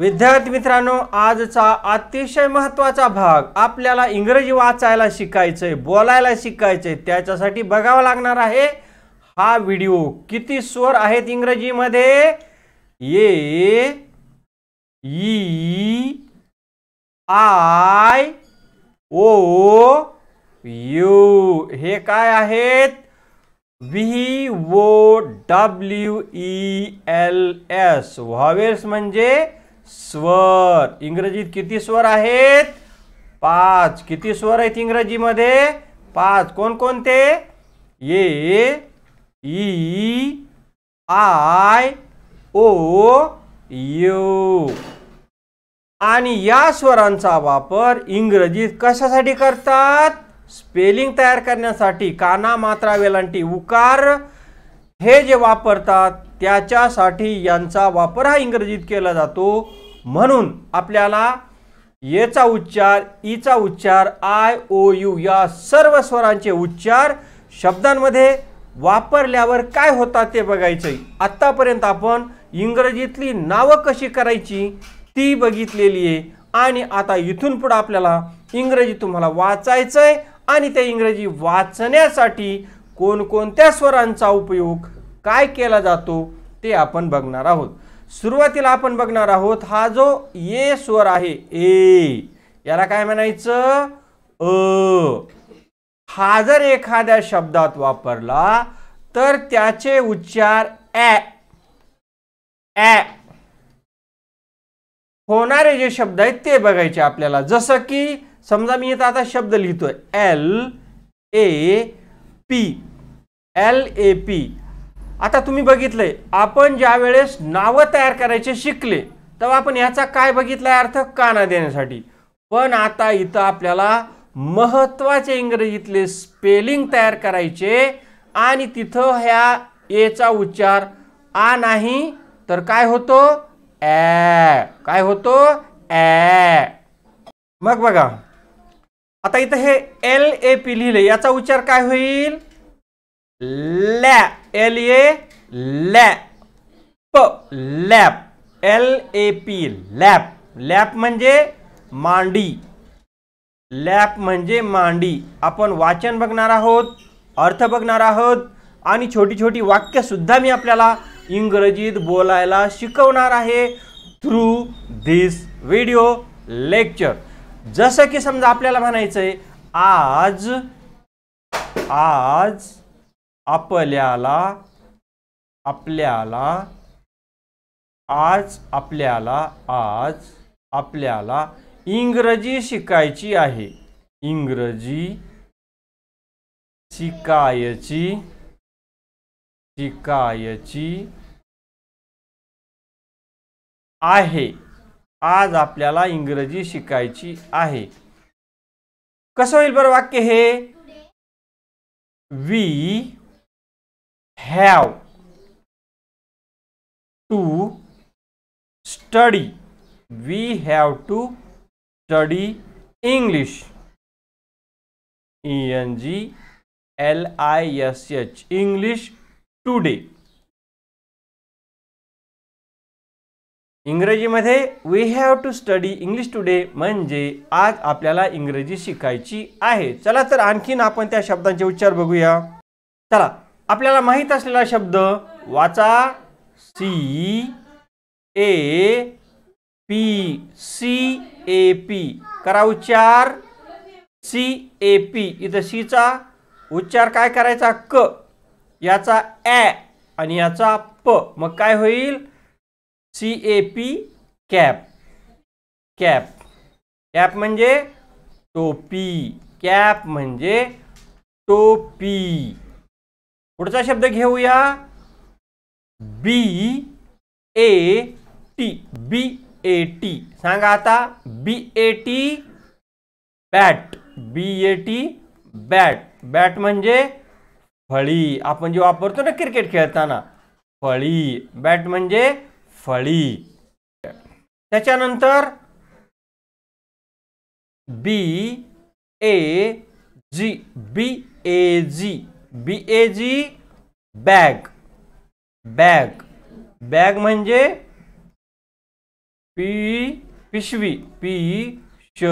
विद्यार्थी मित्रांनो आजचा अतिशय महत्वाचा भाग आपल्याला इंग्रजी वाचायला शिकायचंय बोलायला शिकायचंय त्याच्यासाठी बघावं लागणार आहे हा व्हिडिओ किती स्वर आहेत इंग्रजीमध्ये A E I O U हे काय आहेत V O W E L S vowels म्हणजे स्वर इंग्रजीत किती स्वर आहेत पाच किती स्वर आहेत इंग्रजीमध्ये पाच कोणकोणते A E I O U आणि या स्वरांचा वापर इंग्रजीत कशासाठी करतात स्पेलिंग तयार करण्यासाठी काना मात्रा वेलांटी उकार हे जे वापरतात त्याच्यासाठी यांचा वापर हा इंग्रजीत केला जातो म्हणून आपल्याला येचा उच्चार ईचा उच्चार आय ओ यू या सर्व स्वरांचे उच्चार शब्दांमध्ये वापरल्यावर काय होतात ते बघायचं आत्तापर्यंत आपण इंग्रजीतली नावं कशी करायची ती बघितलेली आहे आणि आता इथून पुढं आपल्याला इंग्रजी तुम्हाला वाचायचं आहे आणि त्या इंग्रजी वाचण्यासाठी कोणकोणत्या स्वरांचा उपयोग काय केला जातो ते आपण बघणार आहोत सुरुवातीला आपण बघणार आहोत हा जो ये स्वर आहे ए याला काय म्हणायचं अ हा जर एखाद्या शब्दात वापरला तर त्याचे उच्चार ए ए होणारे जे शब्द आहेत ते बघायचे आपल्याला जसं की समजा मी इथं आता शब्द लिहितोय L A P L A P आता तुम्ही बघितलंय आपण ज्या वेळेस नावं तयार करायचे शिकले तेव्हा आपण याचा काय बघितला अर्थ काना देण्यासाठी पण आता इथं आपल्याला महत्त्वाचे इंग्रजीतले स्पेलिंग तयार करायचे आणि तिथं ह्या एचा उच्चार आ नाही तर काय होतो ॲ काय होतो ॲ मग बघा आता इथं हे एल ए पी लिहिले याचा उच्चार काय होईल लॅ L A lap lap L A P lap lap म्हणजे मांडी लॅप म्हणजे मांडी आपण वाचन बघणार आहोत अर्थ बघणार आहोत आणि छोटी छोटी वाक्य सुद्धा मी आपल्याला इंग्रजीत बोलायला शिकवणार आहे थ्रू धीस व्हिडिओ लेक्चर जसं की समजा आपल्याला म्हणायचं आज आज आपल्याला आपल्याला आज आपल्याला आज आपल्याला इंग्रजी शिकायची आहे इंग्रजी शिकायची शिकायची आहे आज आपल्याला इंग्रजी शिकायची आहे कसं होईल बरं वाक्य हे we have to study we have to study English E N G L I S H English today इंग्रजीमध्ये we have to study English today म्हणजे आज आपल्याला इंग्रजी शिकायची आहे चला तर आणखीन आपण त्या शब्दांचे उच्चार बघूया चला आपल्याला माहीत असलेला शब्द वाचा C A P C A P करा उच्चार सी ए पी इथं सीचा उच्चार काय करायचा क याचा ॲ आणि याचा प मग काय होईल C A P cap cap cap म्हणजे टोपी कॅप म्हणजे टोपी पुढचा शब्द घेऊया बी A T B A T सांगा आता B A T bat B A T bat bat म्हणजे फळी आपण जे वापरतो ना क्रिकेट खेळताना फळी बॅट म्हणजे फळी त्याच्यानंतर B A G B A G B A G bag bag bag म्हणजे पी पिशवी पी श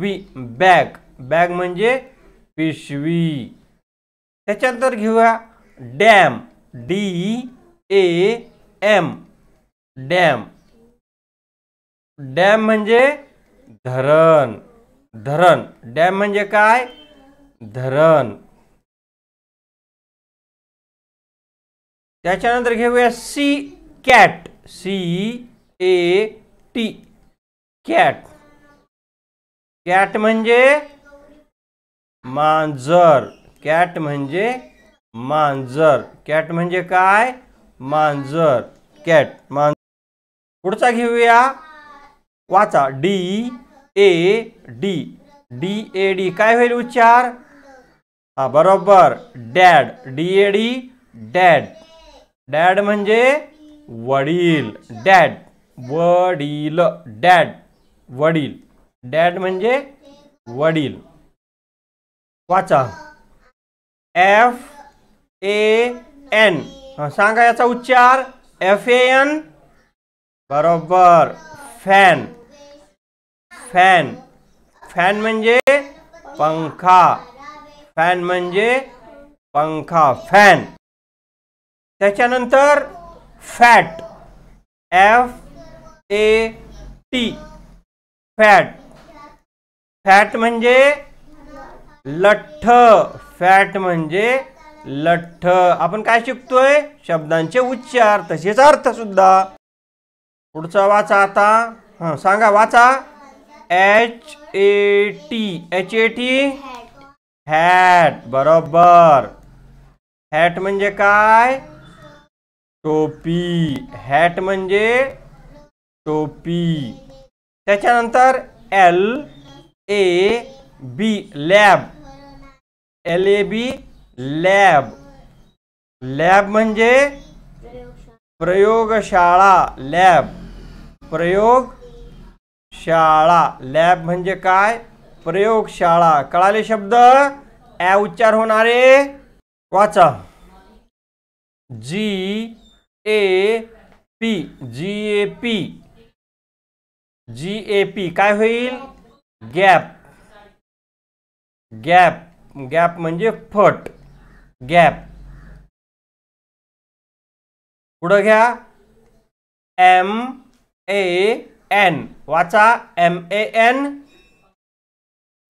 वी बॅग बॅग म्हणजे पिशवी त्याच्यानंतर घेऊया dam D A M dam dam म्हणजे धरण धरण डॅम म्हणजे काय धरण त्याच्यानंतर घेऊया C cat C A T cat cat म्हणजे मांजर कॅट म्हणजे मांजर कॅट म्हणजे काय मांजर कॅट मांजर पुढचा घेऊया वाचा D A D D A D काय होईल उच्चार हा बरोबर dad D A D dad dad म्हणजे वडील डॅड वडील डॅड वडील डॅड म्हणजे वडील वाचा एफ ए एन सांगा याचा उच्चार एफ ए एन बरोबर फॅन फॅन फॅन म्हणजे पंखा फॅन म्हणजे पंखा फॅन त्याच्यानंतर fat F A T fat fat म्हणजे लठ्ठ फॅट म्हणजे लठ्ठ आपण काय शिकतोय शब्दांचे उच्चार तसेच अर्थ सुद्धा पुढचा वाचा आता हां सांगा वाचा H A T H A T hat बरोबर हॅट म्हणजे काय टोपी हॅट म्हणजे टोपी त्याच्यानंतर L A B lab L A B lab lab म्हणजे प्रयोगशाळा लॅब प्रयोग शाळा लॅब म्हणजे काय प्रयोगशाळा कळाले शब्द ॲ उच्चार होणारे वाचा G A P G A P G A P का गैप गैप गैप मे फट गैप पुढं घया एम ए एन वाचा एम ए एन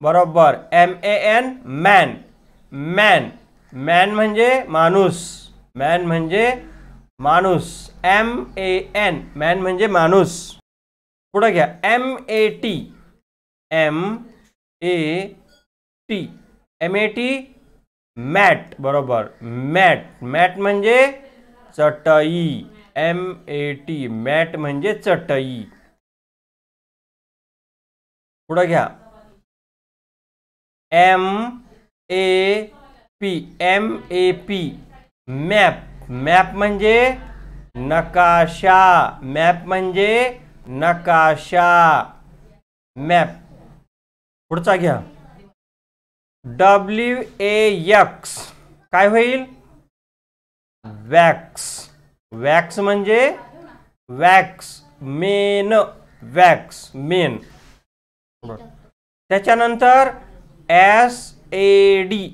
बराबर M A N man man man मे मानूस मैन मे मानूस एम ए एन मैन मे मानूस पुढं घ्या M A T M A T M A T mat बराबर मैट मैट मे चटई एम ए टी मैट मे चटई पुढं घ्या M A P M A P map map म्हणजे नकाशा मॅप म्हणजे नकाशा मॅप पुढचा घ्या डब्ल्यू ए यक्स काय होईल वॅक्स वॅक्स म्हणजे वॅक्स मेन वॅक्स मेन त्याच्यानंतर S A D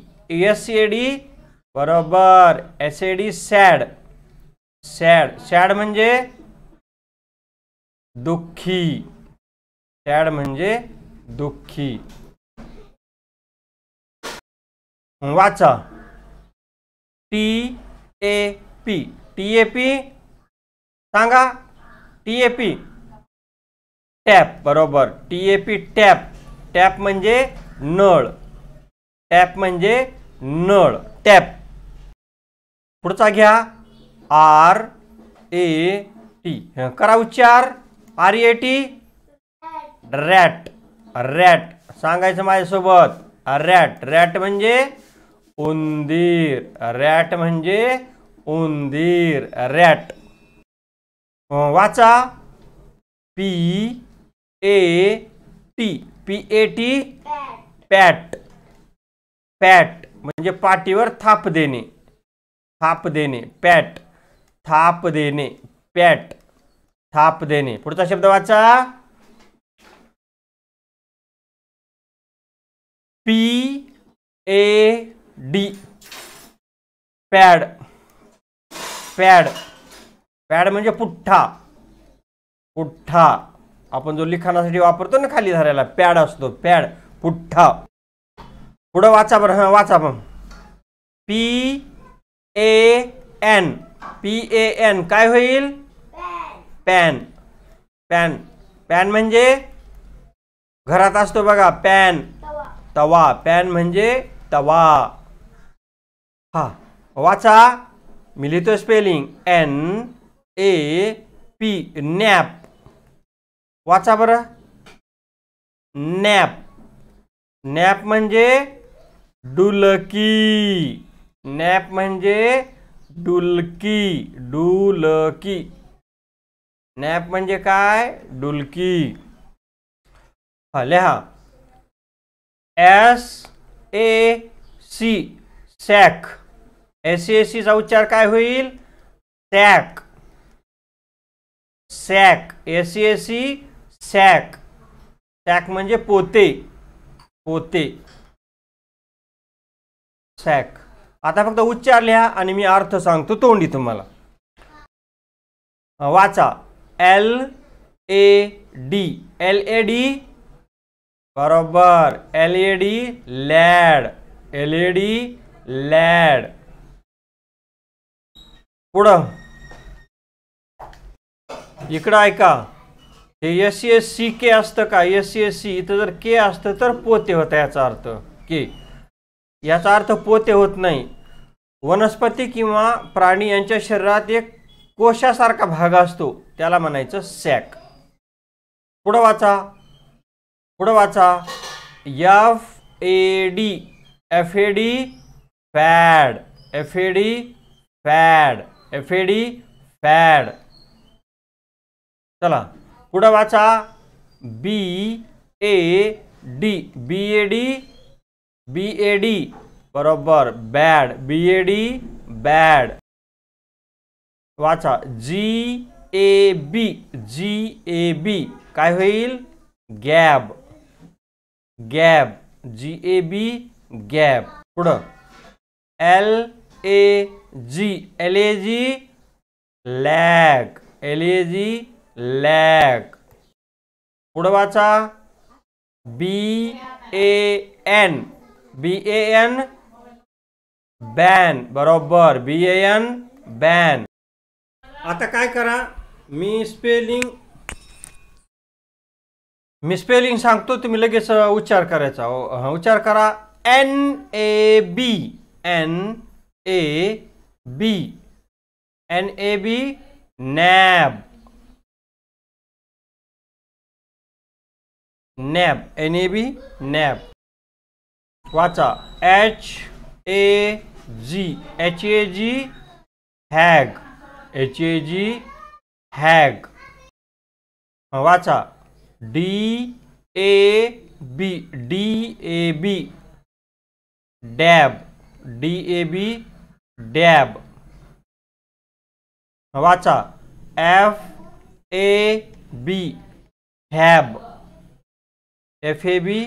S A D बरोबर एसिडी सॅड सॅड सॅड म्हणजे दुःखी सॅड म्हणजे दुःखी वाचा T A P T A P सांगा टी ए पी टॅप बरोबर T A P tap tap म्हणजे नळ टॅप म्हणजे नळ टॅप पुढचा घ्या आर ए टी करा उच्चार R A T rat rat सांगायचं माझ्यासोबत रॅट रॅट म्हणजे उंदीर रॅट म्हणजे उंदीर रॅट वाचा P A T P A T pat pat म्हणजे पाठीवर थाप देणे थाप देणे पॅट थाप देणे पॅट थाप देणे पुढचा शब्द वाचा P A D pad pad pad म्हणजे पुठ्ठा पुठ्ठा आपण जो लिखाणासाठी वापरतो ना खाली धरायला पॅड असतो पॅड पुठ्ठा पुढं वाचा बरं हां वाचा मग P A N P A N का होल पैन पैन पैन म्हणजे घर असतो बगा पैन तवा पैन मे तवा हा वाचा मी तो spelling N A P nap वाचा बर नैप नैप मजे डुलकी नॅप म्हणजे डुलकी डुलकी नॅप म्हणजे काय डुलकी हा S A C sack S A सीचा उच्चार काय होईल sack sack S A C sack sack म्हणजे पोते पोते सॅक आता फक्त उच्चार लिहा आणि मी अर्थ सांगतो तोंडी तुम्हाला वाचा L A D L A D बरोबर L A D lad L A D lad पुढं इकडं ऐका हे एस एस सी के असतं का एस एस सी इथं जर के असतं तर पोते होता याचा अर्थ के याचा अर्थ पोते होत नाही वनस्पती किंवा प्राणी यांच्या शरीरात एक कोशासारखा भाग असतो त्याला म्हणायचं सॅक पुढं वाचा पुढं वाचा F A D F A D fad F A D fad F A D fad चला पुढं वाचा B A D B A D B A D बरोबर bad B A D bad वाचा G A B G A B काय होईल gab gab G A B gab पुढं L A G L A G lag L A G lag पुढं वाचा B A N B A N ban बरोबर B A N ban आता काय करा मी spelling मी spelling सांगतो तुम्ही लगेच उच्चार करायचा हो, उच्चार करा N A B N A B N A B nab nab N A B nab वाचा H A G H A G hag H A G hag वाचा D A B D A B dab D A B dab वाचा F A B hab F A B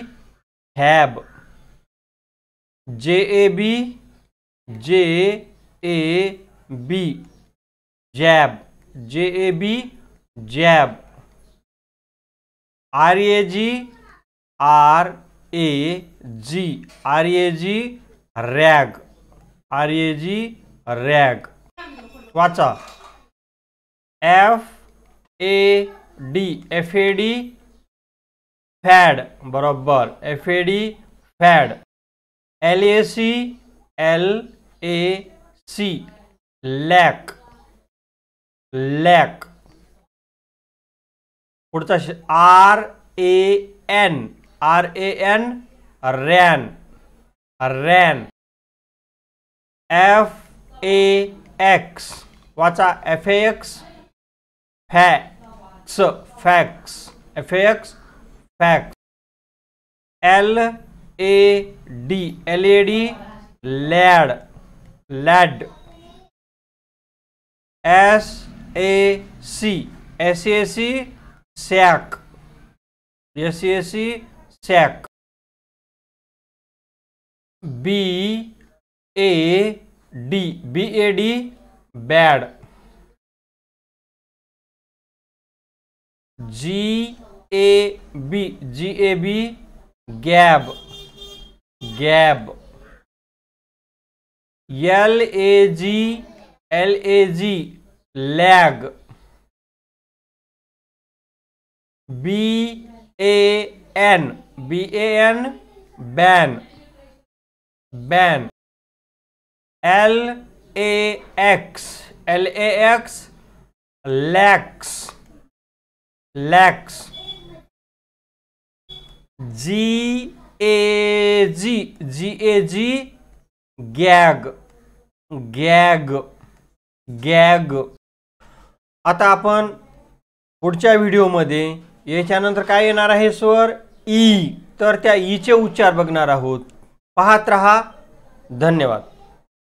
hab J A B J A B jab J A B jab R A G R A G R A G rag R A G rag वाचा F A D F A D fad बराबर F A D fad L A C L A C lac lac R A N R A N ran ran F A X वाचा F A X fax fax F X fax L A D L A D lad lad S A C S A C sac S A C sac B A D B A D bad G A B G A B gab gab L A G L A G lag B A N B A N ban ban L A X L A X lax lax G A G G A G gag gag gag आता आपण पुढच्या व्हिडिओमध्ये याच्यानंतर काय येणार आहे स्वर E e. तर त्या ईचे e उच्चार बघणार आहोत पाहत रहा धन्यवाद